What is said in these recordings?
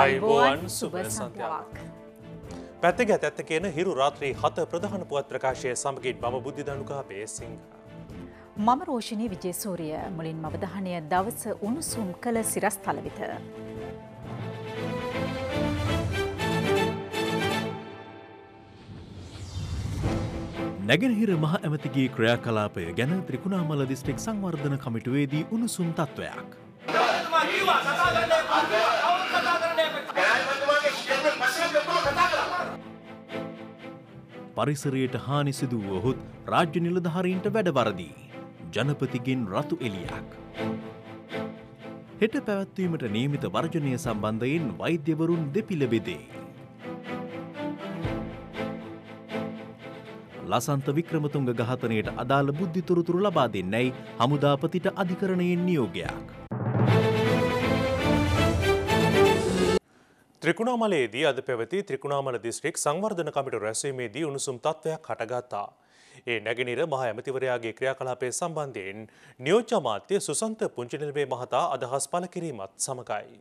අයිබෝන් සුබ සන්ධාවක්. පැතිගත් ඇත්ත කියන හිරු රාත්‍රී හත ප්‍රධාන පුවත් ප්‍රකාශය සමගින් මම බුද්ධධනුකාපේ සිංහ. මම රෝෂණය විජේසූරිය මුලින් මවධානය දවස උණුසුම් කළ සිරස් තලවිත. නැගෙනහිර මහ ඇමතිගේ ක්‍රියාකලාපය ගැන ත්‍රිකුණාමල දිස්ට්‍රික් සංවර්ධන කමිටුවේදී උණුසුම් තත්ත්වයක්. පරිසරයට හානි සිදු වුවහොත් රාජ්‍ය නිලධාරීන්ට වැඩවරදී. ජනපතිගෙන් රතු එලියක්. හෙට පැවැත්වීමට නියමිත වර්ජනය සම්බන්ධයෙන් වෛද්‍යවරුන් දෙපිළ බෙදේ. ලසන්ත වික්‍රමතුන්ග ඝාතනයට අදාළ බුද්ධිතුරතුරු ලබා දෙන්නැයි හමුදාපතිට අධිකරණයෙන් නියෝගයක්. ත්‍රිකුණාමලයේදී අද පැවති ත්‍රිකුණාමල දිස්ත්‍රික් සංවර්ධන කමිටු රැස්වීමේදී උණුසුම් තත්ත්වයක් හටගත්තා. ඒ නැගිනිර මහ ඇමතිවරයාගේ ක්‍රියාකලාපය සම්බන්ධයෙන් නියෝජ්‍ය අමාත්‍ය සුසන්ත පුංචිනිල්වේ මහතා අදහස් පළ කිරීමත් සමගයි.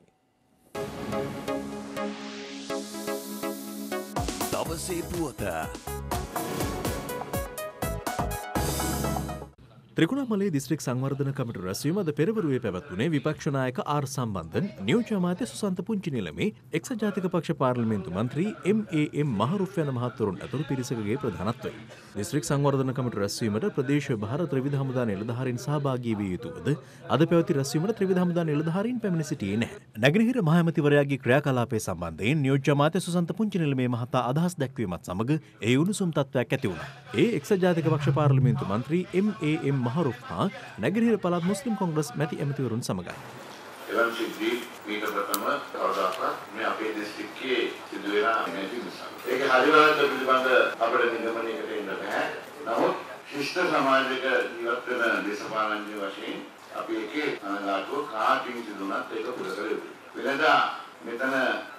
දවසේ පුවත ත්‍රිකුණාමලේ දිස්ත්‍රික් සංවර්ධන කමිටු රැස්වීම අද පෙරවරුවේ පැවැත්වුණේ විපක්ෂ නායක ආර් සම්බන්ධන් නියෝජ්‍ය අමාත්‍ය සුසන්ත පුංචි නිලමේ එක්සත් ජාතික පක්ෂ පාර්ලිමේන්තු මන්ත්‍රී එම්.ඒ.එම්. මහරුෆ් යන මහත්වරුන් ඇතුළු පිරිසකගේ ප්‍රධානත්වයෙන් දිස්ත්‍රික් සංවර්ධන කමිටු රැස්වීමට ප්‍රදේශ භාර ත්‍රිවිධ හමුදා නිලධාරීන් සහභාගී විය යුතුවද අද පැවති රැස්වීමට ත්‍රිවිධ හමුදා නිලධාරීන් පැමිණ සිටියේ නැහැ. නගරහිර මහමැතිවරයාගේ ක්‍රියාකලාපය සම්බන්ධයෙන් නියෝජ්‍ය අමාත්‍ය සුසන්ත පුංචි නිලමේ මහතා අදහස් දැක්වීමත් සමග ඒ උණුසුම් තත්ත්වයක් ඇති වුණා. ඒ එක්සත් ජාතික පක්ෂ පාර්ලිමේන්තු මන්ත්‍රී එම්.ඒ.එම්. මහරුක් හා නැගරහිර පළත් මුස්ලිම් කොංග්‍රස් මැති ඇමතිවරුන් සමඟයි. එවන් සිද්ධී මීට ප්‍රථම කවදාකවත් මේ අපේ දිස්ත්‍රික්කයේ සිදු වෙලා නැති නිසා. ඒක හරිවාද පිළිබඳ අපිට නිගමනයකට එන්න බෑ. නමුත් ශිෂ්ට සමාජයක ජීවත් වෙන දේශපාලනඥ වශයෙන් අපි එකේ අනාගතෝ කාටින් සිදුනත් ඒක පුරකර යුතුයි. වෙනදා මෙතන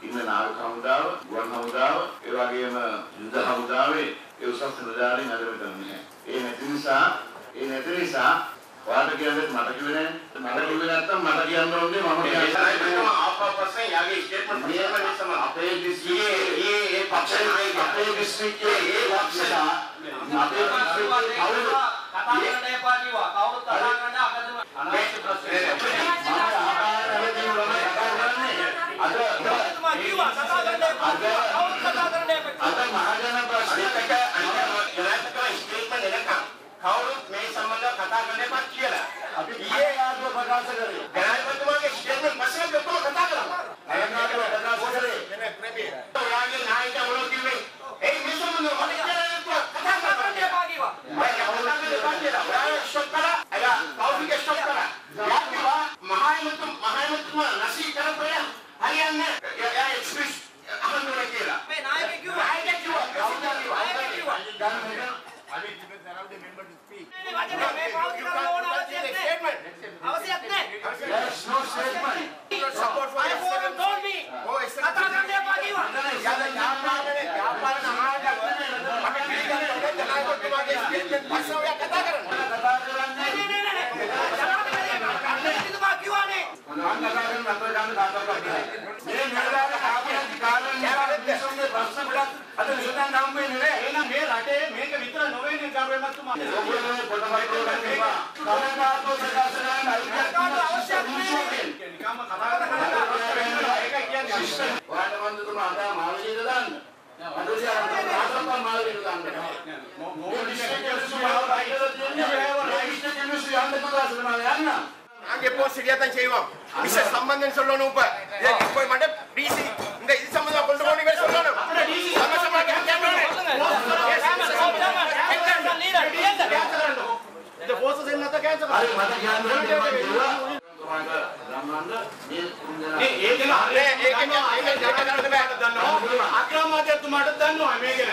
ඉන්න නායක හමුදාව, ගුවන් හමුදාව, ඒ වගේම යුද හමුදාවේ ඒ උසස් නිලධාරීන් අද මෙතන නැහැ. ඒ නැති නිසා ඒ නැති නිසා ඔයාලට කියන්නේ මට කිව්වේ නෑ මට කිව්වේ නැත්තම් මට කියන්න ඕනේ මම කියන්නේ ආපස්සෙන් යාගේ ස්ටේට්මන්ට් මේක නිසා අපේ දිස්ත්‍රික්කයේ ඒ ඒ පක්ෂේ නායක අපේ දිස්ත්‍රික්කයේ ඒ පක්ෂලා අපේ දිස්ත්‍රික්කයේ කවුරුද කතා කරන්න එපා කිව්වා කවුරුත් කතා කරන්න අකදම අනාවශ්‍ය ප්‍රශ්න මම ආකාරයෙන් කරන්නේ අද මම කිව්වා කතා කරන්න එපා කවුරුත් කතා කරන්න එපා අද මහජන ප්‍රශ්නයක අනිත් රාජකීය ස්ටේට්මන්ට් එකක් කවුරුත් කියලා. අපි ඊයේ ආත්ම ප්‍රකාශ කරේ. ජනාධිපතිතුමාගේ ස්ටේට්මන්ට් පස්සේ ඔක්කොම කතා කළා. නයනාගේ ප්‍රකාශ කරේ එනේ ක්‍රමී. ඔයාගේ නායක මොනවද කිව්වේ? ඒ මිනිස්සු මොනවද කතා කරන්නේ පාගීවා. මම හොල්ලාගේ පාගීලා. ඔයා ෂොක් කරා. එයා කවුරුගේ ෂොක් කරා. යාකිවා මහායමතු මහායමතුමා නැසී කරපය හරියන්නේ. එයා එක්ස්ප්‍රෙස් අහන්න කියලා. මේ නායකයා කිව්වා. නායකයා කිව්වා. කවුද කිව්වා? නායකයා කිව්වා. I need to get around the member to speak. කරන්න සංකල්ප කරනවා. මේ නේදාට කාපු නැති කාරණා නිසා මිනිසුන්ගේ ප්‍රශ්න ගොඩක් අද විසඳන්න හම් වෙන්නේ නැහැ. එහෙනම් මේ රටේ මේක විතර නොවේනේ කරුවෙමත් තුමා. ඔයගොල්ලෝ පොඩමයි දෙන්නේ. කවදාකෝ ප්‍රකාශනයන් අයිතිකාරට අවශ්‍යයි නෑ. නිකම්ම කතා කරලා ඒක කියන්නේ අශ්ෂ. ඔයාලට මන්ද තුමා අද මානසික දාන්න. මොකද මේ කියන්නේ සුභාවයි කියලා දෙන්නේ. ඒක රයිට් කෙනෙක් යන්න පුළුවන් යන්න. நாங்க எப்பவும் சரியா தான் செய்வோம் மிஸ்டர் சம்பந்தன் சொல்லணும் இப்ப இதுக்கு போய் மாட்டேன் டிசி இந்த இது சம்பந்தமா கொண்டு போனீங்க சொல்லணும் இந்த போஸ்டர் என்ன தான் கேன்சல் அது மத கேன்சல் ಅಕ್ರಮಾಚರ್ತು ಮಾಡೋದು ದನ್ನು ಹೇಗೆ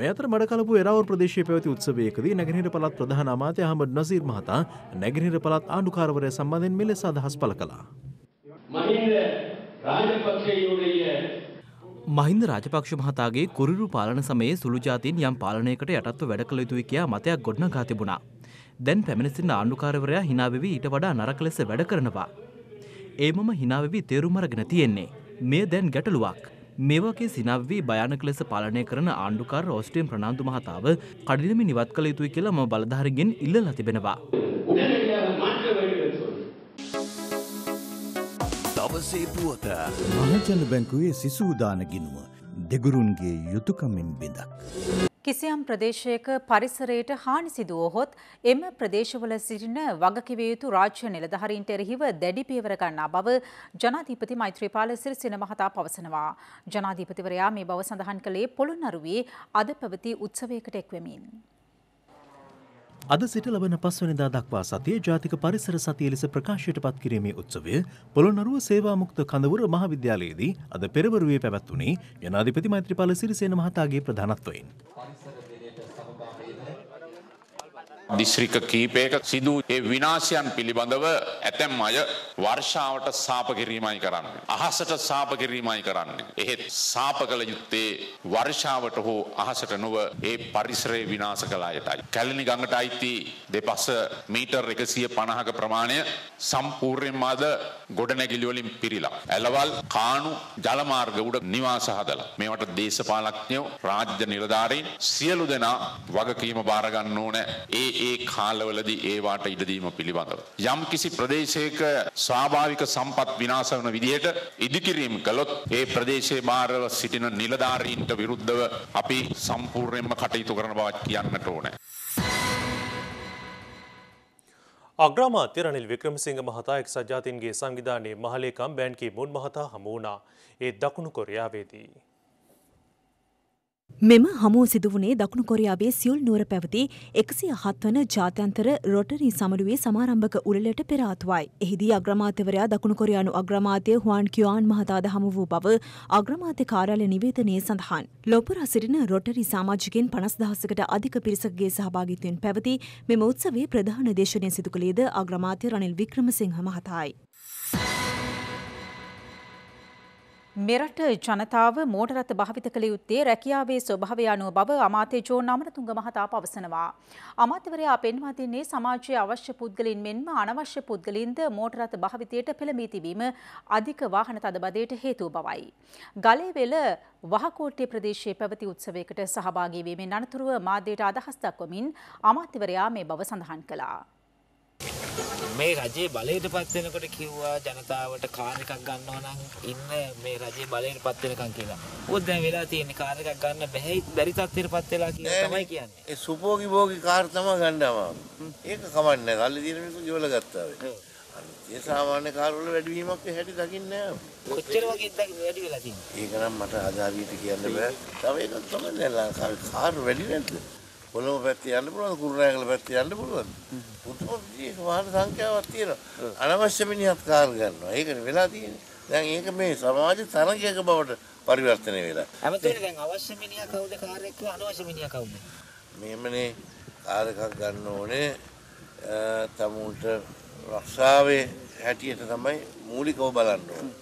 මෙතර මඩකලපු එරවර් ප්‍රදේශය පැවති උත්සවයකදී නැගෙනහිර පළත් ප්‍රධාන අමාත්‍ය අහමඩ් නසීර් මහතා නැගෙනහිර පළත් ආණ්ඩුකාරවරය සම්බන්ධයෙන් මෙලෙස අදහස් පළ කළා. මහින්ද රාජපක්ෂයුடைய මහින්ද රාජපක්ෂ මහතාගේ කුරුරු පාලන සමයේ සුළු ජාතින් යම් පාලනයකට යටත්ව වැඩ කළ යුතුයි කියා මතයක් ගොඩනගා තිබුණා. දැන් පැමිණසින්න ආණ්ඩුකාරවරයා හිනාවෙවි ඊට වඩා නරක ලෙස වැඩ කරනවා. ඒ මම හිනාවෙවි තේරුම් අරගෙන තියෙන්නේ. මේ දැන් ගැටලුවක්. මේවගේ සිනව් වී භයානක ලෙස පාලනය කරන ආණ්ඩුකාර රෝස්ට්‍රියම් ප්‍රනාන්දු මහතාව කඩිනම නිවත් කළ යුතුයි කියලා ම බලධාරගෙන් ඉල්ලලා තිබෙනවා. දවසේ පුවත මහජන බැංකුවේ සිසූදාන ගිනුව දෙගුරුන්ගේ යුතුකමින් බිඳක්. කිසියම් ප්‍රදේශයක පරිසරයට හානි සිදුවහොත් එම ප්‍රදේශවල සිටින වගකිව යුතු රාජ්‍ය නිලධහරින්ට එරහිව දැඩි පියවර ගන්නා බව ජනාධීපති මෛත්‍රීපාල සිරිසින මහතා පවසනවා. ජනාධීපතිවරයා මේ බව සඳහන් කළේ පොළොන්නරුවේ අද පැවති උත්සවයකට එක්වමින්. අද සිට ලබන පස්වනිදා දක්වා සතිය ජාතික පරිසර සතිය ලෙස ප්‍රකාශයට පත් කිරීමේ උත්සවය පොළොන්නරුව සේවාමුක්ත කඳවුර මහවිද්‍යාලයේදී අද පෙරවරුවේ පැවැත්වුණේ ජනාධිපති මෛත්‍රපාල සිරිසේන මහතාගේ ප්‍රධානත්වයෙන්. දිශ්‍රික කීපයක සිදූ ඒ විනාශයන් පිළිබඳව ඇතැම් අය වර්ෂාවට සාප කිරීමයි කරන්නේ. අහසට සාප කිරීමයි කරන්නේ. එහෙත් සාප කළ යුත්තේ වර්ෂාවට හෝ අහසට නොව ඒ පරිසරය විනාශ කළ අයටයි. කැලණි ගඟට අයිති දෙපස මීටර් 150ක ප්‍රමාණය සම්පූර්ණයෙන්ම අද ගොඩනැගිලි වලින් පිරීලා. ඇලවල්, කාණු, ජල මාර්ග උඩ නිවාස හදලා. මේවට දේශපාලඥයෝ, රාජ්‍ය නිලධාරීන් සියලු දෙනා වගකීම බාර ගන්න ඕනේ. ඒ ඒ කාලවලදී ඒවාට ඉඩදීම පිළිබඳව. යම් කිසි ප්‍රදේශයක ස්වාභාවික සම්පත් විනාශ වන විදිහට ඉදිකිරීම කළොත් ඒ ප්‍රදේශයේ බාරව සිටින නිලධාරීන්ට විරුද්ධව අපි සම්පූර්ණයෙන්ම කටයුතු කරන බවත් කියන්නට ඕනේ. අග්‍රාමාත්‍ය රනිල් වික්‍රමසිංහ මහතා එක්සත් ජාතීන්ගේ සංවිධානයේ මහලේකම් බෑන් කී මුන් මහතා හමු වුණා. ඒ දකුණු කොරියාවේදී මෙම හමුව සිදුවනේ දකුණු කොරියාවේ සියුල් නුවර පැවති එකසි අහත්වන ජාත්‍යන්තර රොටරී සමරුවේ සමාරම්භක උළලට පෙරාතුවයි. එහිදී අග්‍රමාත්‍යවරයා දකුණු කොරියානු අග්‍රමාතය හුවන් කියවාන් මහතාද හමු වූ බව අග්‍රමාත්‍ය කාරාල නිවේතනය සඳහන්. ලොපර අසිරින රොටරි සාමාජිකෙන් පනස් දහසකට අධික පිරිසකගේ සහභාගිත්වයෙන් පැවති මෙම උත්සවේ ප්‍රධාන දේශනය සිදු කළේද අග්‍රමාත්‍ය රනිල් වික්‍රමසිංහ මහතායි. මෙරට ජනතාව මෝටරත භාවිත කළ යුත්තේ රැකියාවේ ස්වභාවය අනුව බව අමාත්‍ය ජෝන් අමරතුංග මහතා පවසනවා. අමාත්‍යවරයා පෙන්වා දෙන්නේ සමාජයේ අවශ්‍ය පුද්ගලින් මෙන්ම අනවශ්‍ය පුද්ගලින්ද මෝටරත භාවිතයට පෙළඹී තිබීම අධික වාහන තදබදයට හේතුව බවයි. ගලේවෙල වහකෝට්ටේ ප්‍රදේශයේ පැවති උත්සවයකට සහභාගී වීමෙන් අනතුරුව මාධ්‍යයට අදහස් දක්වමින් අමාත්‍යවරයා මේ බව සඳහන් කළා. මේ රජයේ බලයට පත් වෙනකොට කිව්වා ජනතාවට කාර් එකක් ගන්නව නම් ඉන්න මේ රජයේ බලයට පත් වෙනකන් කියලා. මොකද දැන් වෙලා තියෙන්නේ කාර් එකක් ගන්න බැහැ බැරි තත්ත්වයට පත් වෙලා කියලා තමයි කියන්නේ. ඒ සුපෝගි භෝගි කාර් තමයි ගන්නවා. ඒක කමන්නේ නැහැ. කල්ලි දින මේක ජීවල ගත්තා වේ. ඒ සාමාන්‍ය කාර් වල වැඩිවීමක් හැටි දකින්නේ නැහැ. කොච්චර වගේ වැඩි වෙලා තියෙන්නේ? ඒක නම් මට අදාළීට කියන්න බෑ. තව එකක් තමයි දැන් ලංකාවේ කාර් වැඩි නැද්ද? කොළඹ පැත්ත යන්න පුළුවන් කුරුණෑගල පැත්ත යන්න පුළුවන් පුදුම වාහන සංඛ්‍යාවක් තියෙනවා අනවශ්‍ය මිනිහත් කාර් ගන්නවා ඒකනේ වෙලා තියෙන්නේ දැන් ඒක මේ සමාජ තරගයක බවට පරිවර්තනය වෙලා ඇමතුනේ දැන් අවශ්‍ය මිනිහා කවුද කාර් එක්ක අනවශ්‍ය මිනිහා කවුද මෙහෙමනේ කාර් එකක් ගන්න ඕනේ තමුන්ට රක්ෂාවේ හැටියට තමයි මූලිකව බලන්න ඕනේ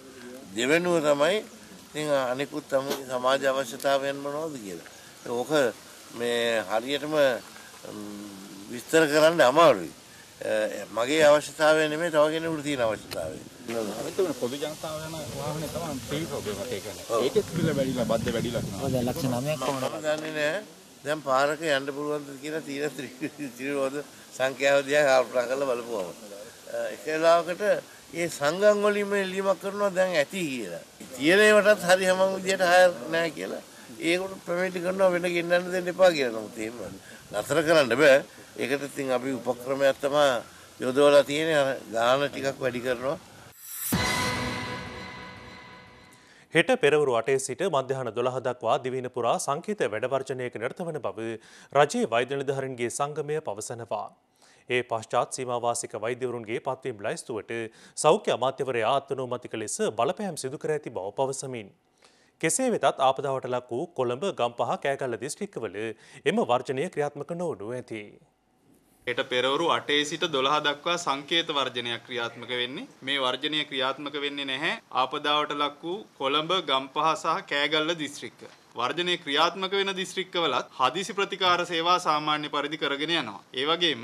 දෙවෙනුව තමයි ඉතින් අනිකුත් සමාජ අවශ්‍යතාවයන් මොනවද කියලා ඕක මේ හරියටම විස්තර කරන්න අමාරුයි. මගේ අවශ්‍යතාවය නෙමෙයි තව කෙනෙකුට තියෙන අවශ්‍යතාවය. අපිට මේ පොදු ජනතාව යන වාහනේ තමයි ප්‍රීපෝගේ වටේ කරන්නේ. ඒකෙත් බිල වැඩිලා බද්ද වැඩිලා. ඔය දැන් ලක්ෂ 9ක් කොහොමද? දන්නේ නැහැ. දැන් පාරක යන්න පුළුවන්ද කියලා තීර තිරවද සංඛ්‍යාව දිහා කල්පනා කරලා බලපුවම එක වෙලාවකට ඒ සංගම් වලින්ම එළීමක් කරනවා දැන් ඇති කියලා. තියෙන ඒවටත් හරි හැමෝම විදියට හයර් නැහැ කියලා. ඒකට ප්‍රමේටි කරනවා වෙන ගෙන්නන්න දෙන්න එපා කියලා. නමුත් එහෙම නතර කරන්න බෑ. ඒකට ඉතින් අපි උපක්‍රමයක් තමයි යොදවලා තියෙන්නේ අර ගාන ටිකක් වැඩි කරනවා. හෙට පෙරවරු අටේ සිට මධ්‍යහන දොළහ දක්වා දිවින පුරා සංකීත වැඩවර්ජනයක නිර්තවන බව රජයේ වෛද්‍ය නිලධාරීන්ගේ සංගමය පවසනවා. ඒ පශ්චාත් සීමාවාසික වෛද්‍යවරුන්ගේ පත්වීම් ලයිස්තුවට සෞඛ්‍ය අමාත්‍යවරයා අත්නෝමතික ලෙස බලපෑම් සිදු කර ඇති බව පවසමින්. කෙසේ වෙතත් ආපදාවට ලක් වූ කොළඹ ගම්පහ කෑගල්ල දිස්ත්‍රික්කවල එම වර්ජනය ක්‍රියාත්මක නොවනු ඇති. එට පෙරවරු අටේ සිට දොළහ දක්වා සංකේත වර්ජනයක් ක්‍රියාත්මක වෙන්නේ මේ වර්ජනය ක්‍රියාත්මක වෙන්නේ නැහැ ආපදාවට ලක් වූ කොළඹ ගම්පහ සහ කෑගල්ල දිස්ත්‍රික්ක. වර්ජනය ක්‍රියාත්මක වෙන දිස්ත්‍රික්කවලත් හදිසි ප්‍රතිකාර සේවා සාමාන්‍ය පරිදි කරගෙන යනවා. ඒ වගේම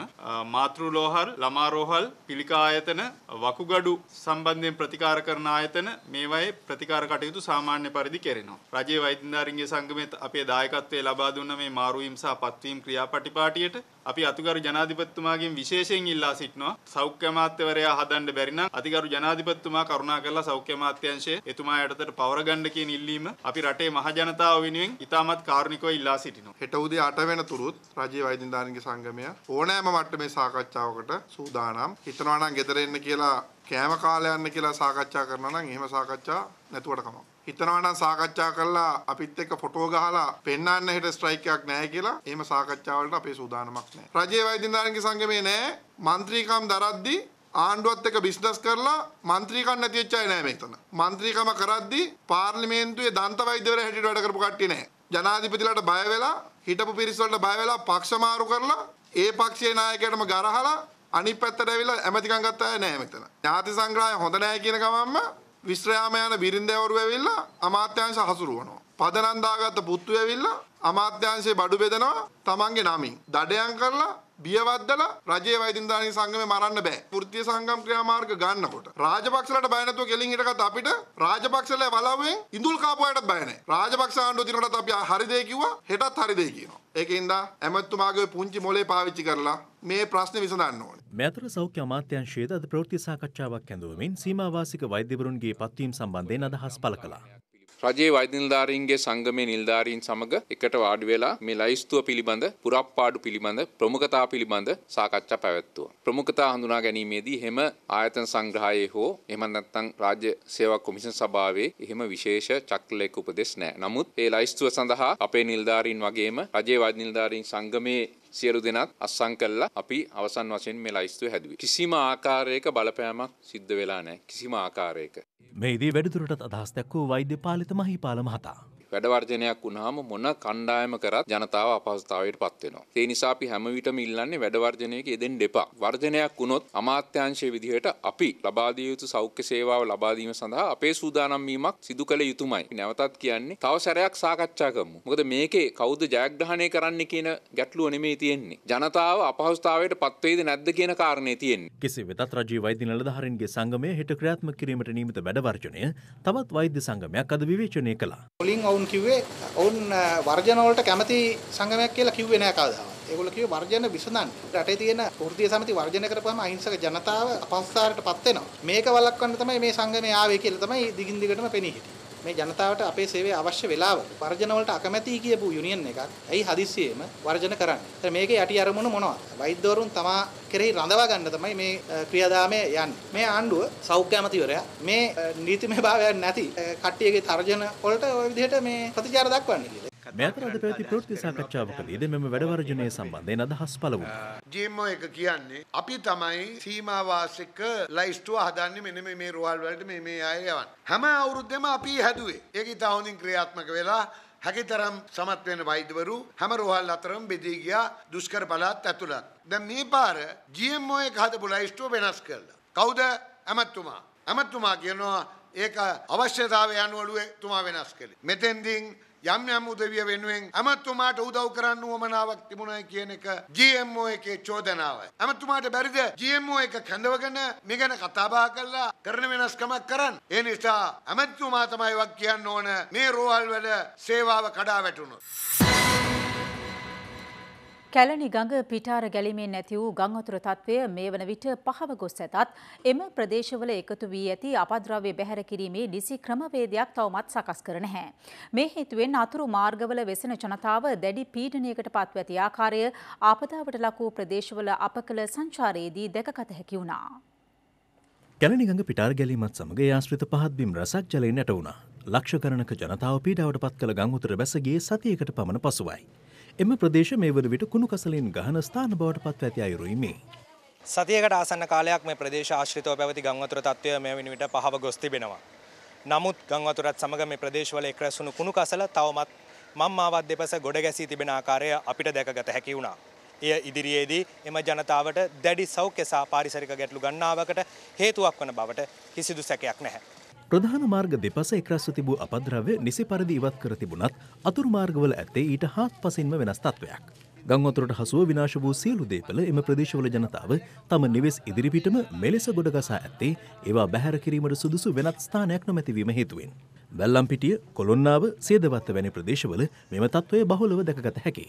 මාතෘ ලෝහල්, ළමා රෝහල්, පිළිකා ආයතන, වකුගඩු සම්බන්ධයෙන් ප්‍රතිකාර කරන ආයතන මේවායේ ප්‍රතිකාර කටයුතු සාමාන්‍ය පරිදි කෙරෙනවා. රජයේ වෛද්‍යනාරින්ගේ සංගමෙත් අපේ දායකත්වය ලබා දුන්න මේ මාරු හිම්සා පත්වීම් ක්‍රියාපටිපාටියට අපි අතිගරු ජනාධිපතිතුමාගෙන් විශේෂයෙන් ඉල්ලා සිටිනවා සෞඛ්‍ය අමාත්‍යවරයා හදන්න බැරි නම් අතිගරු ජනාධිපතිතුමා කරුණාකරලා සෞඛ්‍ය අමාත්‍යාංශයේ එතුමා යටතට පවර ගන්න කියන ඉල්ලීම අපි රටේ මහ ජනතාව වෙනුවෙන් ඉතාමත් කාරුණිකව ඉල්ලා සිටිනවා. හෙට උදේ 8 වෙනතුරුත් රජයේ වෛද්‍යදානික සංගමය ඕනෑම මට්ටමේ සාකච්ඡාවකට සූදානම්. හිතනවා නම් ගෙදර එන්න කියලා කෑම කාලා යන්න කියලා සාකච්ඡා කරනවා නම් එහෙම සාකච්ඡා නැතුවට කමක්. හිතනවා නම් සාකච්ඡා කරලා අපිත් එක්ක ෆොටෝ ගහලා පෙන්වන්න හෙට ස්ට්‍රයික් එකක් නැහැ කියලා එහෙම සාකච්ඡා වලට අපේ සූදානමක් නැහැ. රජයේ වෛද්‍යනාරංගික සංගමේ නැහැ. മന്ത്രിකම් දරද්දී ආණ්ඩුවත් එක්ක බිස්නස් කරලා മന്ത്രിකම් නැති වෙච්ච අය නෑ මෙතන. മന്ത്രിකම කරද්දී පාර්ලිමේන්තුවේ දන්ත වෛද්‍යවරයා හැටියට වැඩ කරපු කට්ටිය නෑ. ජනාධිපතිලාට බය වෙලා, හිටපු පිරිස වලට බය වෙලා පක්ෂ මාරු කරලා ඒ පක්ෂයේ නායකයටම ගරහලා අනිත් පැත්තට ඇවිල්ලා ඇමතිකම් ගත්ත අය නැහැ මෙතන. ඥාති සංග්‍රහය හොඳ නැහැ කියන ගමන්ම විශ්‍රයාම යන බිරින්දවරු ඇවිල්ලා අමාත්‍යාංශ හසුරුවනවා. පදනම් දාගත්ත පුත්තු ඇවිල්ලා අමාත්‍යාංශයේ බඩු බෙදනවා තමන්ගේ නමින්. දඩයන් කරලා බියවද්දලා රජයේ වෛදින්දානි සංගමේ මරන්න බෑ. වෘත්තීය සංගම් ක්‍රියාමාර්ග ගන්නකොට. රාජපක්ෂලට බය නැතුව කෙලින් හිටගත් අපිට රාජපක්ෂලේ වලව්වෙන් ඉඳුල් කාපු අයටත් බය නැහැ. රාජපක්ෂ ආණ්ඩුව දිනකටත් අපි හරි දෙය කිව්වා, හෙටත් හරි දෙය කියනවා. ඒකෙන්ද ඇමතුමාගේ පුංචි මොලේ පාවිච්චි කරලා මේ ප්‍රශ්නේ විසඳන්න ඕනේ. මෙතර සෞඛ්‍ය අමාත්‍යාංශයේද අද ප්‍රවෘත්ති සාකච්ඡාවක් ඇඳුවමින් සීමාවාසික වෛද්‍යවරුන්ගේ පත්වීම් සම්බන්ධයෙන් අදහස් පළ කළා. රජයේ වෛද්‍ය නිලධාරීන්ගේ සංගමේ නිලධාරීන් සමග එකට වාඩි වෙලා මේ ලයිස්තුව පිළිබඳ පුරප්පාඩු පිළිබඳ ප්‍රමුඛතා පිළිබඳ සාකච්ඡා පැවැත්තුවා. ප්‍රමුඛතා හඳුනා ගැනීමේදී එහෙම ආයතන සංග්‍රහයේ හෝ එහෙම නැත්නම් රාජ්‍ය සේවා කොමිෂන් සභාවේ එහෙම විශේෂ චක්‍රලයක උපදෙස් නැහැ. නමුත් මේ ලයිස්තුව සඳහා අපේ නිලධාරීන් වගේම රජයේ වෛද්‍ය නිලධාරීන් සංගමේ සියලු දෙනත් අස්සං කළා අපි අවසන් වශයෙන් මේ ලයිස්තුව හැදුවේ. කිසිම ආකාරයක බලපෑමක් සිද්ධ වෙලා නැහැ. කිසිම ආකාරයක. මේදී වැඩිදුරටත් අදහස් දක්වූ වෛද්‍ය පාලිත මහිපාල මහතා. වැඩවර්ජනයක් වුණාම මොන කණ්ඩායම කරත් ජනතාව අපහසුතාවයට පත් වෙනවා. ඒ නිසා අපි හැම විටම ඉල්ලන්නේ වැඩවර්ජනයක යෙදෙන්න එපා. වර්ජනයක් වුණොත් අමාත්‍යාංශයේ විදිහට අපි ලබා දිය යුතු සෞඛ්‍ය සේවාව ලබා දීම සඳහා අපේ සූදානම් වීමක් සිදු කළ යුතුමයි. නැවතත් කියන්නේ තව සැරයක් සාකච්ඡා කරමු. මොකද මේකේ කවුද ජයග්‍රහණය කරන්නේ කියන ගැටලුව නෙමෙයි තියෙන්නේ. ජනතාව අපහසුතාවයට පත් වෙයිද නැද්ද කියන කාරණේ තියෙන්නේ. කෙසේ වෙතත් රජයේ වෛද්‍ය නිලධාරීන්ගේ සංගමය හෙට ක්‍රියාත්මක කිරීමට නියමිත වැඩවර්ජනය තවත් වෛද්‍ය සංගමයක් අද විවේචනය කළා. මුලින් ඔවුන් කිව්වේ ඔවුන් වර්ජන වලට කැමති සංගමයක් කියලා කිව්වේ නෑ කවදාවත්. ඒගොල්ලෝ කිව්වේ වර්ජන විසඳන්න. රටේ තියෙන වෘත්තීය සමිති වර්ජන කරපුවාම අහිංසක ජනතාව අපහසුතාවයටපත් වෙනවා. මේක වළක්වන්න තමයි මේ සංගමය ආවේ කියලා තමයි දිගින් දිගටම පෙනී හිටියේ. මේ ජනතාවට අපේ සේවය අවශ්‍ය වෙලාවක වර්ජන වලට අකමැතියි කියපු යුනියන් එකක් ඇයි හදිස්සියෙම වර්ජන කරන්නේ. ඒතර මේකේ යටි අරමුණ මොනවද? වෛද්‍යවරුන් තමා කෙරෙහි රඳවා ගන්න තමයි මේ ක්‍රියාදාමය යන්නේ. මේ ආණ්ඩුව සෞඛ්‍ය අමාත්‍යවරයා මේ නීතිමය භාවයක් නැති කට්ටියගේ තර්ජන වලට ওই විදිහට මේ ප්‍රතිචාර දක්වන්නේ කියලා. මේ අතර අද පැවති ප්‍රවෘත්ති සාකච්ඡාවකදීද මෙම වැඩවර්ජනය සම්බන්ධයෙන් අදහස් පළ වුණා. GMO එක කියන්නේ අපි තමයි සීමා වාසික ලයිස්ට්ුව හදන්නේ මෙන්න මේ රෝහල් වලට මේ මේ අය යවන්න. හැම අවුරුද්දෙම අපි හැදුවේ. ඒක ඉතා හොඳින් ක්‍රියාත්මක වෙලා හැකිතරම් සමත් වෙන වෛද්‍යවරු හැම රෝහල් අතරම බෙදී ගියා දුෂ්කර පළාත් ඇතුළත්. දැන් මේ පාර GMO එක හදපු ලයිස්ට්ුව වෙනස් කළා. කවුද? ඇමතුමා. ඇමතුමා කියනවා ඒක අවශ්‍යතාවය අනුව තුමා වෙනස් කළේ. මෙතෙන්දී යම් යම් උදවිය වෙනුවෙන් ඇමතුමාට උදව් කරන්න උවමනාවක් තිබුණා කියන එක GMO එකේ චෝදනාවයි. ඇමතුමාට බැරිද GMO එක කැඳවගෙන මේ ගැන කතා බහ කරලා කරන වෙනස්කමක් කරන්න. ඒ නිසා ඇමතුමා තමයි වක් කියන්න ඕන මේ රෝහල් වල සේවාව කඩා වැටුණොත්. කැලණි ගඟ පිටාර ගැලීමෙන් නැති වූ ගංවතුර තත්ත්වය මේ වන විට පහව ගොස් ඇතත් එම ප්‍රදේශවල එකතු වී ඇති අපද්‍රව්‍ය බැහැර කිරීමේ නිසි ක්‍රමවේදයක් තවමත් සකස් කර නැහැ. මේ හේතුවෙන් අතුරු මාර්ගවල වෙසෙන ජනතාව දැඩි පීඩනයකට පත්ව ඇති ආකාරය ආපදාවට ලක් වූ ප්‍රදේශවල අප කළ සංචාරයේදී දැකගත හැකි වුණා. කැලණි ගඟ පිටාර ගැලීමත් සමග ආශ්‍රිත පහත් බිම් රසක් ජලයෙන් නැටවුණා. ලක්ෂ ගණනක ජනතාව පීඩාවට පත් කළ ගංවතුර බැසගියේ සතියකට පමණ පසුවයි. එම ප්‍රදේශ මේ වන විට කුණු කසලින් ගහන ස්ථාන බවට පත්ව ඇති අයුරුයි මේ. සතියකට ආසන්න කාලයක් මේ ප්‍රදේශ ආශ්‍රිතව පැවති ගංවතුර තත්ත්වය මේ වෙන විට පහව ගොස් තිබෙනවා. නමුත් ගංවතුරත් සමග මේ ප්‍රදේශවල එක් රැසුණු කුණු කසල තවමත් මම්මාවත් දෙපස ගොඩ ගැසී තිබෙන ආකාරය අපිට දැකගත හැකි වුණා. එය ඉදිරියේදී එම ජනතාවට දැඩි සෞඛ්‍ය සහ පාරිසරික ගැටලු ගණනාවකට හේතුවක් වන බවට කිසිදු සැකයක් නැහැ. ප්‍රධාන මාර්ග දෙපස එක්රස්ව තිබූ අපද්‍රව්‍ය නිසි පරිදි ඉවත් කර තිබුණත් අතුරු මාර්ගවල ඇත්තේ ඊට හාත් පසින්ම වෙනස් තත්ත්වයක්. ගංවතුරට හසුව විනාශ වූ සියලු දේපල එම ප්‍රදේශවල ජනතාව තම නිවෙස් ඉදිරිපිටම මෙලෙස ගොඩගසා ඇත්තේ ඒවා බැහැර කිරීමට සුදුසු වෙනත් ස්ථානයක් නොමැතිවීම හේතුවෙන්. බැල්ලම්පිටිය කොළොන්නාව සේදවත්ත වැනි ප්‍රදේශවල මෙම තත්ත්වය බහුලව දැකගත හැකි.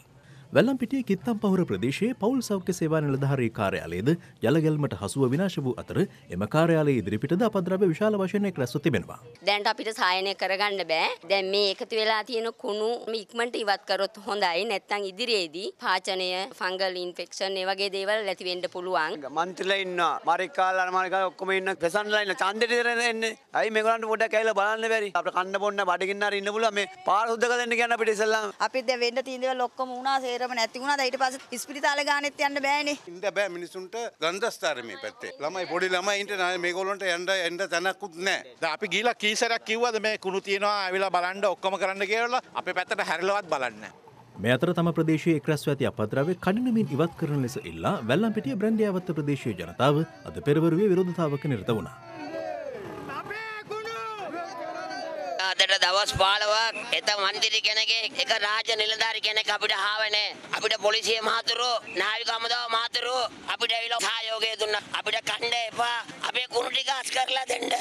වැල්ලම්පිටිය කිත්තම් පහුර ප්‍රදේශයේ පවුල් සෞඛ්‍ය සේවා නිලධාරී කාර්යාලයේද ජලගැල්මට හසුව විනාශ වූ අතර එම කාර්යාලයේ ඉදිරිපිටද අපද්‍රව්‍ය විශාල වශයෙන් එක් රැස්ව තිබෙනවා. දැන්ට අපිට සායනය කරගන්න බෑ. දැන් මේ එකතු වෙලා තියෙන කුණු ඉක්මනට ඉවත් කරොත් හොඳයි. නැත්නම් ඉදිරියේදී පාචනය, ෆංගල් ඉන්ෆෙක්ෂන් ඒ වගේ දේවල් ඇති වෙන්න පුළුවන්. මන්ත්‍රීලා ඉන්නවා. මරිකාලා මරිකාලා ඔක්කොම ඉන්න ප්‍රසන්නලා ඉන්න ඡන්දෙට එන්නේ. ඇයි මේගොල්ලන්ට පොඩ්ඩක් ඇවිල්ලා බලන්න බැරි? අපිට කන්න බොන්න බඩගින්න හරි ඉන්න පුළුවන්. මේ පාර සුද්ධ කරන්න කියන්න අපිට ඉස්සල්ලා. අපි දැන් වෙන්න තියෙන දේවල් ඔක්කොම වුණා. තේරම නැති වුණා. ඊට පස්සේ ඉස්පිරිතාල ගානෙත් යන්න බෑනේ. ඉන්න බෑ මිනිසුන්ට ගන්ධස්තර මේ පැත්තේ. ළමයි පොඩි ළමයින්ට මේගොල්ලන්ට යන්න එන්න තැනකුත් නැහැ. දැන් අපි ගිහිලා කීසරක් කිව්වද මේ කුණු තියනවා ආවිලා බලන්න ඔක්කොම කරන්න කියලා අපේ පැත්තට හැරිලවත් බලන්නේ නැහැ. මේ අතර තම ප්‍රදේශයේ එක්රැස් ඇති අපද්‍රව්‍ය කඩිනමින් ඉවත් කරන ලෙස ඉල්ලා වැල්ලම්පිටිය බ්‍රැන්ඩියාවත්ත ප්‍රදේශීය ජනතාව අද පෙරවරුවේ විරෝධතාවක නිරත වුණා. අපිට දවස් 15ක් එත මන්ත්‍රී කෙනෙක්ගේ එක රාජ්‍ය නිලධාරී කෙනෙක් අපිට හාවේ නැහැ. අපිට පොලිසිය මහතුරු, නාවික හමුදාව මහතුරු අපිට ඇවිල්ලා සහයෝගය දුන්නා. අපිට කණ්ඩ එපා. අපේ කුණු ටික අස් කරලා දෙන්න.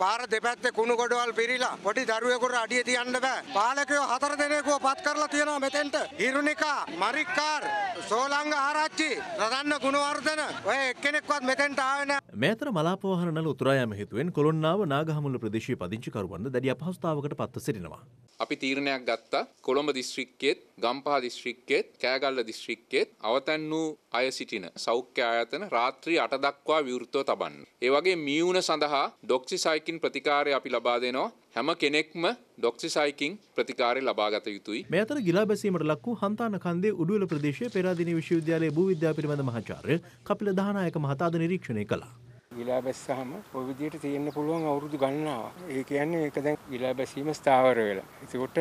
පාර දෙපැත්තේ කුණු ගොඩවල් පිරීලා පොඩි දරුවෙකුට අඩිය තියන්න බෑ. පාලකයෝ හතර දෙනෙකුව පත් කරලා තියෙනවා මෙතෙන්ට. හිරුනිකා, මරික්කාර්, සෝලංග ආරච්චි, රතන්න ගුණවර්ධන ඔය එක්කෙනෙක්වත් මෙතෙන්ට ආවේ නෑ. මේ අතර මලාපවහන නල උතුරා යාම හේතුවෙන් කොළොන්නාව නාගහමුල ප්‍රදේශයේ පදිංචිකරුවන් දැඩි අපහසුතාවකට තත්ත්වයට පත්ව සිටිනවා. අපි තීරණයක් ගත්තා කොළඹ දිස්ත්‍රික්කෙත් ගම්පහ දිස්ත්‍රික්කෙත් කෑගල්ල දිස්ත්‍රික්කෙත් අවතැන් වූ අය සිටින සෞඛ්‍ය ආයතන රාත්‍රී අට දක්වා විවෘතව තබන්න. ඒ වගේ මීවුන සඳහා ඩොක්සිසයිකින් ප්‍රතිකාරය අපි ලබා දෙනවා හැම කෙනෙක්ම ඩොක්සිසයිකින් ප්‍රතිකාරය ලබාගත යුතුයි. මේ අතර ගිලා බැසීමට ලක් වූ හන්තාන කන්දේ උඩුවල ප්‍රදේශයේ පෙරාදෙණිය විශ්වවිද්‍යාලයේ භූවිද්‍යා පිළිබඳ මහාචාර්ය කපිල දහනායක මහතාද නිරීක්ෂණය කළා. විලා බැස්සහම ඔය විදිහට තියෙන්න පුළුවන් අවුරුදු ගණනාවක්. ඒ කියන්නේ ඒක දැන් විලා බැසීම ස්ථාවර වෙලා. ඒකට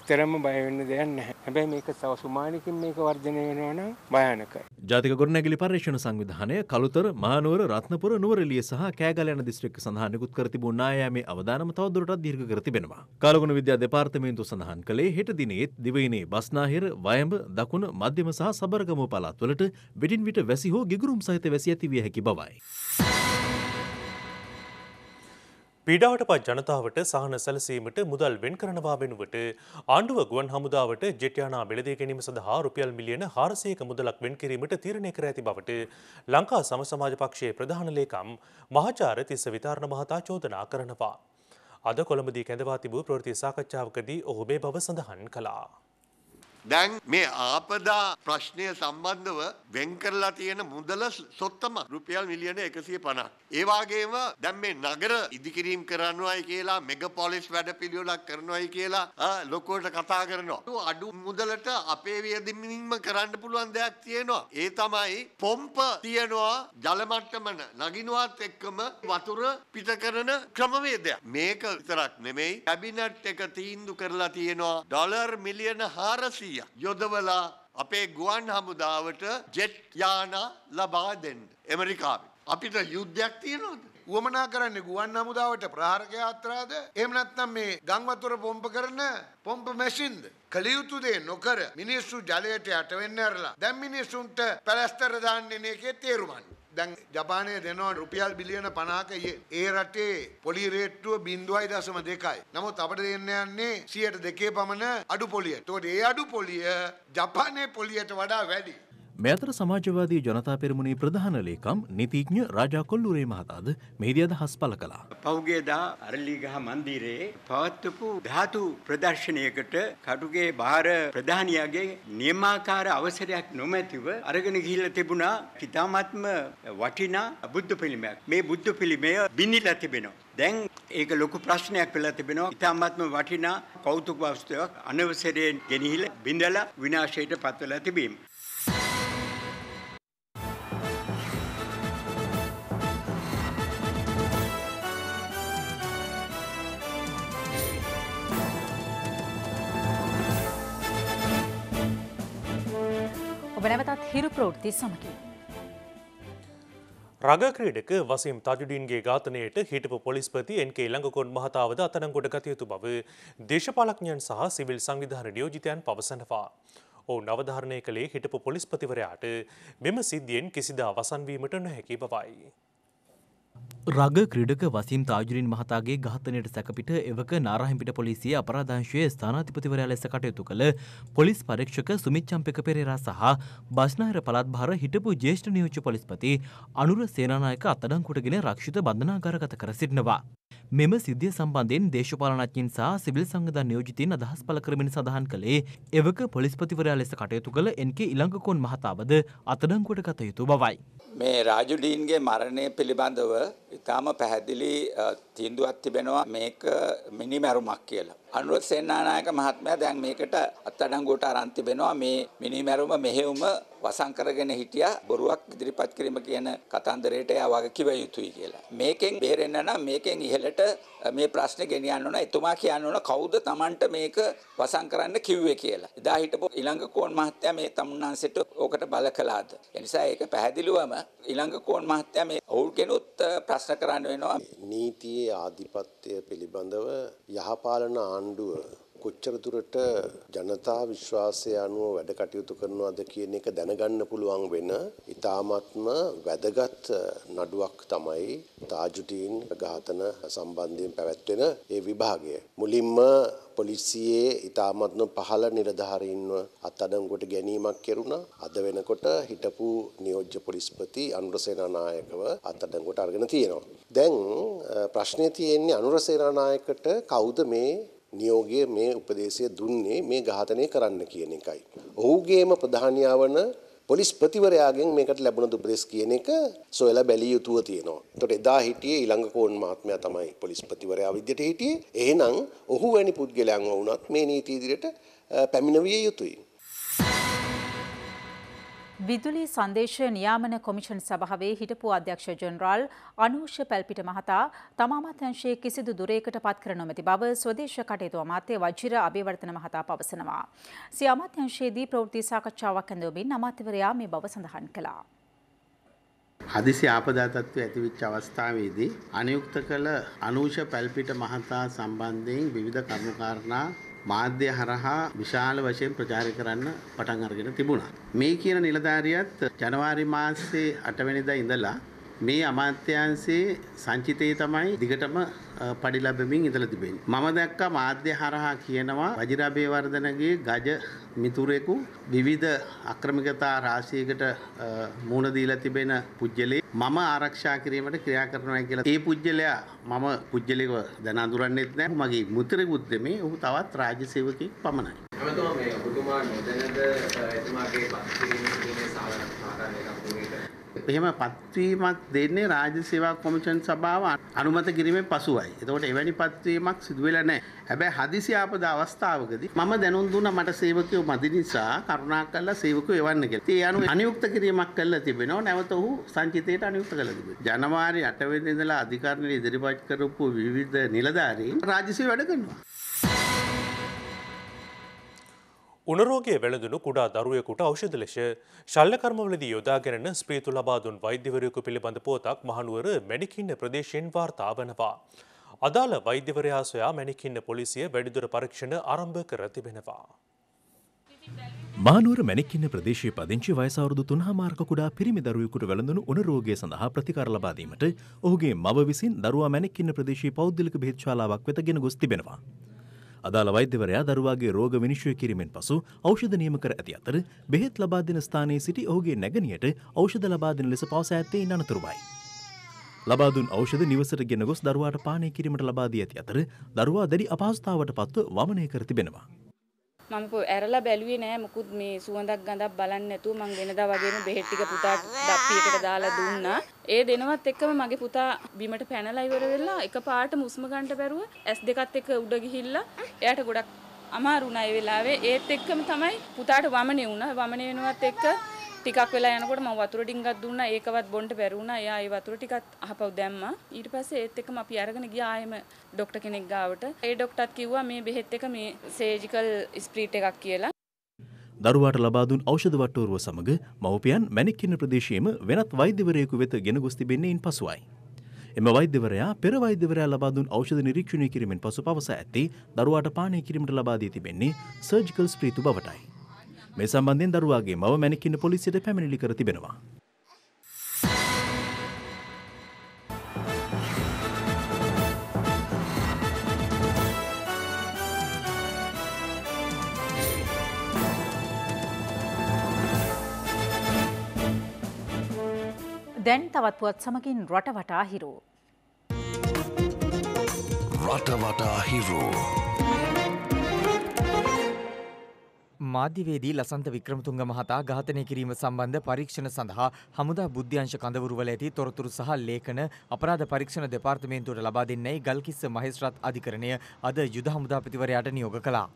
එතරම්ම බය වෙන්න දෙයක් නැහැ. හැබැයි මේක තව සුමානකින් මේක වර්ධනය වෙනවා නම් භයානකයි. ජාතික ගොඩනැගිලි පර්යේෂණ සංවිධානය කළුතර මහනුවර රත්නපුර නුවරඑළිය සහ කෑගල යන දිස්ත්‍රික්ක සඳහා නිකුත් කර තිබූ නායෑමේ අවදානම තවදුරටත් දීර්ඝ කර තිබෙනවා. කාලගුණ විද්‍යා දෙපාර්තමේන්තුව සඳහන් කළේ හෙට දිනේත් දිවයිනේ බස්නාහිර, වයඹ, දකුණ, මධ්‍යම සහ සබරගමුව පළාත්වලට විටින් විට වැසි හෝ ගිගුරුම් සහිත වැසි ඇති විය හැකි බවයි. පීඩාවට පත් ජනතාවට සහන සැලසීමට මුදල් වෙන් කරනවා වෙනුවට ආණ්ඩුව ගුවන් හමුදාවට ජෙටයානා බෙලදී ගැනීම සඳහා රුපියල් මිලියන හාරසයක මුදලක් වෙන් කිරීමට තීරණය කර ඇති බවට ලංකා සම සමාජ පක්ෂයේ ප්‍රධාන ලේකම් මහාචාර තිස්ස විතාරණ මහතා චෝදනා කරනවා. අද කොළඹදී කැඳවා තිබූ ප්‍රෘති සාකච්ඡාවකදී ඔහු මේ බව සඳහන් කළා. දැන් මේ ආපදා ප්‍රශ්නය සම්බන්ධව වෙන් කරලා තියෙන මුදල සොත්තම රුපියල් මිලියන 150ක්. ඒ වගේම දැන් මේ නගර ඉදිකිරීම කරනවායි කියලා මෙගාපොලිස් වැඩපිළිවෙලක් කරනවායි කියලා ලොකුවට කතා කරනවා. අඩු මුදලට අපේ වියදමින්ම කරන්න පුළුවන් දෙයක් තියෙනවා. ඒ තමයි පොම්ප තියනවා ජල මට්ටම නගිනවත් එක්කම වතුර පිට කරන ක්‍රමවේදයක්. මේක විතරක් නෙමෙයි කැබිනට් එක තීන්දුව කරලා තියෙනවා ඩොලර් මිලියන 400 කීයක්. යොදවලා අපේ ගුවන් හමුදාවට ජෙට් යානා ලබා දෙන්න. ඇමරිකාවේ. අපිට යුද්ධයක් තියෙනවද? වමනා කරන්නේ ගුවන් හමුදාවට ප්‍රහාරක යාත්‍රාද? එහෙම නැත්නම් මේ ගංවතුර පොම්ප කරන පොම්ප මැෂින්ද? කලියුතු දේ නොකර මිනිස්සු ජලයට යට වෙන්න ඇරලා දැන් මිනිස්සුන්ට පැලස්තර දාන්නේ මේකේ තේරුමන්නේ. දැන් ජපානය දෙනවා රුපියල් බිලියන 50ක යේ. ඒ රටේ පොලි රේට්ටුව 0.2යි. නමුත් අපිට දෙන්න යන්නේ 102 පමණ අඩු පොලියට. ඒකට ඒ අඩු පොලිය ජපානයේ පොලියට වඩා වැඩි. මෙතර සමාජවාදී ජනතා පෙරමුණේ ප්‍රධාන ලේකම් නීතිඥ රාජා කොල්ලුරේ මහතාද මෙහිදී අදහස් පළ කළා. පහුගියදා අරලිගහ මන්දිරයේ පවත්වපු ධාතු ප්‍රදර්ශනයකට කටුගේ බාර ප්‍රධානියාගේ නියමාකාර අවසරයක් නොමැතිව අරගෙන ගිහිල්ලා තිබුණා කිතාමත්ම වටිනා බුද්ධ පිළිමයක්. මේ බුද්ධ පිළිමය බින්නිලා තිබෙනවා. දැන් ඒක ලොකු ප්‍රශ්නයක් වෙලා තිබෙනවා. ඉතාමත්ම වටිනා කෞතුක වස්තුවක් අනවසරයෙන් ගෙනහිලා බිඳලා විනාශයට පත්වලා තිබීම. ප්‍රෝෘති සමකි. රගක්‍රීඩක වසම් තජුඩීන්ගේ ඝාතනයට හිටපු පොලිස්පති එන්කේ ළඟකොන් මහතාවද අතනංගොඩ ගතයුතු බව දේශපාලඥයන් සහ සිවිල් සංවිධාන නියෝජිතයන් පවසනවා. ඔවු නවධාරණය කළේ හිටපු පොලිස්පතිවරයාට මෙම සිද්ධියෙන් කිසිදා වසන්වීමට නොහැකි බවයි. රග ක්‍රඩක වසිම් තාජරින් මහතාගේ ඝාතනයට සැකපිට එවක නාරහිමිට පොලිසිය අපරාධංශයේ ස්ථානාධිපතිවරයා ලෙස කටයුතු කළ පොලිස් පරීක්ෂක සුමිත් චම්පක පෙරේරා සහ බස්නාහිර පළාත් භාර හිටපු ජ්‍යෙෂ්ඨ නියෝජ්‍ය පොලිස්පති අනුර සේනානායක අත්අඩංකුවටගෙන රක්ෂිත බන්ධනාගාරගත කර සිටිනවා. මෙම සිද්ධිය සම්බන්ධයෙන් දේශපාලනඥයින් සහ සිවිල් සංවිධාන නියෝජිතයින් අදහස් පළ කරමින් සඳහන් කළේ එවක පොලිස්පතිවරයා ලෙස කටයුතු කළ එන්.කේ ඉලංගකෝන් මහතාවද අත්අඩංකුවට ගත යුතු බවයි. මේ රාජුඩීන්ගේ මරණය පිළිබඳව ඉතාම පැහැදිලි තීන්දුවක් තිබෙනවා මේක මිනිමැරුමක් කියලා. අනුර සේනානායක මහත්මයා දැන් මේකට අත්අඩංගුවට අරන් තිබෙනවා මේ මිනිමැරුම මෙහෙයුම වසන් කරගෙන හිටියා බොරුවක් ඉදිරිපත් කිරීම කියන කතන්දරයට එයා වගේ කිව යුතුයි කියලා. මේකෙන් බේරෙන්න නම් මේකෙන් ඉහළට මේ ප්‍රශ්නේ ගෙනියන්න ඕන. එතුමා කියන්න ඕන කවුද Tamanට මේක වසන් කරන්න කිව්වේ කියලා. එදා හිටපු ඊළඟ කෝන් මහත්තයා මේ තමුන්නාන්සෙට ඕකට බල කළාද? ඒ නිසා ඒක පැහැදිලිවම ඊළඟ කෝන් මහත්තයා මේ ඔවුන් කෙනුත් ප්‍රශ්න කරන්න වෙනවා. නීතියේ ආධිපත්‍යය පිළිබඳව යහපාලන ආණ්ඩුව කොච්චර දුරට ජනතා විශ්වාසය අනුව වැඩ කටයුතු කරනවාද කියන එක දැනගන්න පුළුවන් වෙන ඉතාමත්ම වැදගත් නඩුවක් තමයි තාජුදීන් ඝාතන සම්බන්ධයෙන් පැවැත්වෙන ඒ විභාගය. මුලින්ම පොලිසියේ ඉතාමත්ම පහළ නිලධාරීන්ව අත්අඩංගුවට ගැනීමක් කෙරුණා. අද වෙනකොට හිටපු නියෝජ්‍ය පොලිස්පති අනුරසේනානායකව අත්අඩංගුවට අරගෙන තියෙනවා. දැන් ප්‍රශ්නේ තියෙන්නේ අනුරසේනානායකට කවුද මේ නියෝගය මේ උපදේශය දුන්නේ මේ ඝාතනය කරන්න කියන එකයි. ඔහුගේම ප්‍රධානියා වන පොලිස් ප්‍රතිවරයාගෙන් මේකට ලැබුණ උපදෙස් කියන එක සොයලා බැලිය යුතුව තියෙනවා. එතකොට එදා හිටියේ ඊළඟකෝන් මහත්මයා තමයි පොලිස් ප්‍රතිවරයා විදිහට හිටියේ. එහෙනම් ඔහු වැනි පුද්ගලයන්ව වුණත් මේ නීති ඉදිරියට පැමිණවිය යුතුයි. විදුලි සංදේශ නියාමන කොමිෂන් සභාවේ හිටපු අධ්‍යක්ෂ ජනරාල් අනූෂ පැල්පිට මහතා තම අමාත්‍යංශයේ කිසිදු දුරයකට පත් කර නොමැති බව ස්වදේශ කටයුතු අමාත්‍ය වජිර අබේවර්ධන මහතා පවසනවා. සිය අමාත්‍යංශයේදී ප්‍රවෘත්ති සාකච්ඡාවක් ඇඳවමින් අමාත්‍යවරයා මේ බව සඳහන් කළා. හදිසි ආපදා තත්ත්වය ඇතිවෙච්ච අවස්ථාවේදී අනියුක්ත කළ අනූෂ පැල්පිට මහතා සම්බන්ධයෙන් විවිධ කර්මකාරණා මාධ්‍ය හරහා විශාල වශයෙන් ප්‍රචාරය කරන්න පටන් අරගෙන තිබුණා. මේ කියන නිලධාරියත් ජනවාරි මාසේ 8 වෙනිදා ඉඳලා මේ අමාත්‍යංශයේ සංචිතයේ තමයි දිගටම පඩි ලැබෙමින් ඉඳලා තිබෙන්නේ. මම දැක්කා මාධ්‍ය හරහා කියනවා වජිරාභය වර්ධනගේ ගජ මිතුරෙකු විවිධ අක්‍රමිකතා රාශියකට මුහුණ දීලා තිබෙන පුජ්‍යලේ මම ආරක්ෂා කිරීමට ක්‍රියා කරනවා කියලා. ඒ පුජ්‍යලයා මම පුජ්‍යලේව දැන අඳුරන්නේත් නැහැ. මගේ මුතුරෙකුත් දෙමේ ඔහු තවත් රාජ්‍ය සේවකෙක් පමණයි. එතුමා මේ ඔබතුමා නොදැනද එතුමාගේ පත් කිරීමේ සාධාරණ එහෙම පත්වීමක් දෙන්නේ රාජ්‍ය සේවා කොමිෂන් සභාව අනුමත කිරීමෙන් පසුවයි. එතකොට එවැනි පත්වීමක් සිදු වෙලා නැහැ. හැබැයි හදිසි ආපද අවස්ථාවකදී මම දැනුම් දුන්නා මට සේවකයෝ මදි නිසා කරුණාකරලා සේවකයෝ එවන්න කියලා. ඒ අනුව අනියුක්ත කිරීමක් කළා තිබෙනවා. නැවත ඔහු සංචිතයට අනියුක්ත කළා තිබෙනවා. ජනවාරි 8 වෙනිදා ඉඳලා අධිකරණයේ ඉදිරිපත් කරපු විවිධ නිලධාරීන් රාජ්‍ය සේවය වැඩ කරනවා. උනරෝගය වැළඳුණු කුඩා දරුවෙකුට ඖෂධ ලෙස ශල්ලකර්මවලදී යොදාගෙනන ස්ප්‍රීතු ලබා දුන් වෛද්‍යවරයෙකු පිළිබඳ පෝතක් මහනුවර මැඩිකින්න ප්‍රදේශයෙන් වාර්තා වනවා. අදාළ වෛද්‍යවරයා සොයා මැනිකින්න පොලිසිය වැඩිදුර පරීක්ෂණ ආරම්භ කර තිබෙනවා. මානුවර මැනික්කින්න ප්‍රදේශයේ පදිංචි වයසවරුදු තුන්හා මාර්ක කුඩා පිරිමි දරුවෙකුට වැළඳුණු උණ රෝගය සඳහා ප්‍රතිකාර ලබා දීමට ඔහුගේ මව විසින් දරුවා මැනික්කින්න ප්‍රදේශයේ පෞද්ගලික බෙහෙත් ශාලාවක් වෙත ගෙන ගොස් තිබෙනවා. අදාළ වෛද්‍යවරයා දරුවාගේ රෝග විනිශ්චය කිරීමෙන් පසු ඖෂධ නියම කර ඇති අතර බෙහෙත් ලබා දෙන ස්ථානයේ සිටි ඔහුගේ නැගණියට ඖෂධ ලබා දෙන ලෙස පවසා ඇත්තේ ඉන් අනතුරුවයි. ලබා දුන් ඖෂධ නිවසට ගෙන ගොස් දරුවාට පානය කිරීමට ලබා දී ඇති අතර දරුවා දැඩි අපහසුතාවට පත්ව වමනය කර තිබෙනවා. මම ඇරලා බැලුවේ නෑ මොකුත් මේ සුවඳක් ගඳක් බලන්නේ නැතුව මං වෙනදා වගේම බෙහෙත් ටික පුතාට ඩප්පියකට දාලා දුන්නා. ඒ දෙනවත් එක්කම මගේ පුතා බිමට පැනලා ඉවර වෙලා එකපාරටම උස්ම ගන්නට බැරුව ඇස් දෙකත් එක්ක උඩ ගිහිල්ලා එයාට ගොඩක් අමාරු වුණා ඒ වෙලාවේ. ඒත් එක්කම තමයි පුතාට වමනේ වුණා. වමනේ වෙනවත් එක්ක ටිකක් වෙලා යනකොට මම වතුර ටිකක් දුන්නා ඒකවත් බොන්න බැරි වුණා. එයා ඒ වතුර ටිකක් අහපව් දැම්මා. ඊට පස්සේ ඒත් එක්කම අපි අරගෙන ගියා ආයෙම ડોක්ටර් කෙනෙක් ගාවට. ඒ ડોක්ටර්ත් කිව්වා මේ බෙහෙත් එක මේ සර්ජිකල් ස්ප්‍රීට් එකක් කියලා. දරුවාට ලබාදුන් ෞෂධ වට්ටෝරුව සමඟ මවපියන් මැනික්කින්න ප්‍රදේශයේම වෙනත් වෛද්‍යවරයෙකු වෙත ගෙන ගොස් තිබෙන්නේයින් පසුවයි. එම වෛද්‍යවරයා පෙර වෛද්‍යවරයා ලබාදුන් ෞෂධ නිරීක්ෂණය කිරීමෙන් පසු පවස ඇත්තේ දරුවාට පානය කිරීමට ලබාදී තිබෙන්නේ සර්ජිකල් ස්ප්‍රීතු බවටයි. මේ සම්බන්ධයෙන් දරුවාගේ මව මැනකින්න පොලිසියට පැමිණිලි කර තිබෙනවා. දැන් තවත්වත් සමකින් රටවටා හිරෝ. රටවටා හිරෝ. මාධ්‍යවේදී ලසන්ත වික්‍රමතුංග මහතා ඝාතනය කිරීම සම්බන්ධ පරීක්ෂණ සඳහා හමුදා බුද්ධ්‍යංශ කඳවුරුවල ඇති තොරතුරු සහ ලේඛන අපරාධ පරීක්ෂණ දෙපාර්තමේන්තුවට ලබා දෙන්නයි ගල්කිස්ස මහේස්ත්‍රාත් අධිකරණය අද යුද හමුදා ප්‍රතිවරයාට නියෝග කළා.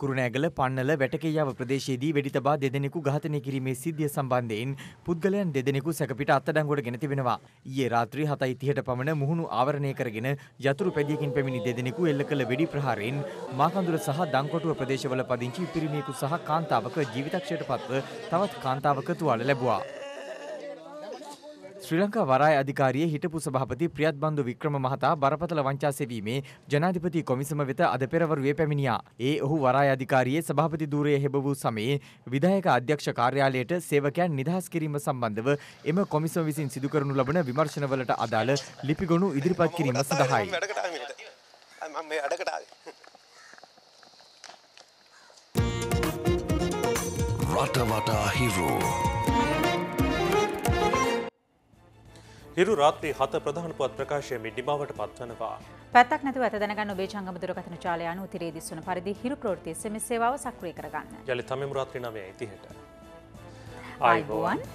කුරුණෑගල පන්නල වැටකෙයාව ප්‍රදේශයේදී වෙඩි තබා දෙදෙනෙකු ඝාතනය කිරීමේ සිද්ධිය සම්බන්ධයෙන් පුද්ගලයන් දෙදෙනෙකු සැකපිට අත්අඩංගුවට ගෙන තිබෙනවා. ඊයේ රාත්‍රී 7:30ට පමණ මුහුණු ආවරණය කරගෙන යතුරු පැදියකින් පැමිණි දෙදෙනෙකු එල්ල කළ වෙඩි ප්‍රහාරයෙන් මාකඳුර සහ දංකොටුව ප්‍රදේශවල පදිංචි පිරිමියෙකු සහ කාන්තාවක ජීවිතක්ෂයට පත්ව තවත් කාන්තාවක තුවාල ලැබුවා. ශ්‍රී ලංකා වරාය අධිකාරියේ හිටපු සභාපති ප්‍රියත් බන්දු වික්‍රම මහතා බරපතල වංචා සෙවීමේ ජනාධිපති කොමිසම වෙත අද පෙරවරුවේ පැමිණියා. ඒ ඔහු වරාය අධිකාරියේ සභාපති ධූරය හෙබ වූ සමයේ විධායක අධ්‍යක්ෂ කාර්යාලයට සේවකයන් නිදහස් කිරීම සම්බන්ධව එම කොමිසම විසින් සිදු කරනු ලබන විමර්ශනවලට අදාළ ලිපිගොනු ඉදිරිපත් කිරීම සඳහායි. මම මේ අඩකට ආවේ. රටවටා හිරෝ හිරු රාත්‍රී හත ප්‍රධාන පුවත් ප්‍රකාශය මේ නිමාවට පත්වනවා. පැත්තක් නැතුව ඇත දැනගන්න ඔබේ ජංගම දුරකථන ජාලය අනුව තිරේ දිස්වන පරිදි හිරු ප්‍රවෘත්ති SMS සේවාව සක්‍රිය කරගන්න. යලි තමෙමු රාත්‍රී 9:30ට. ආයිබෝවන්.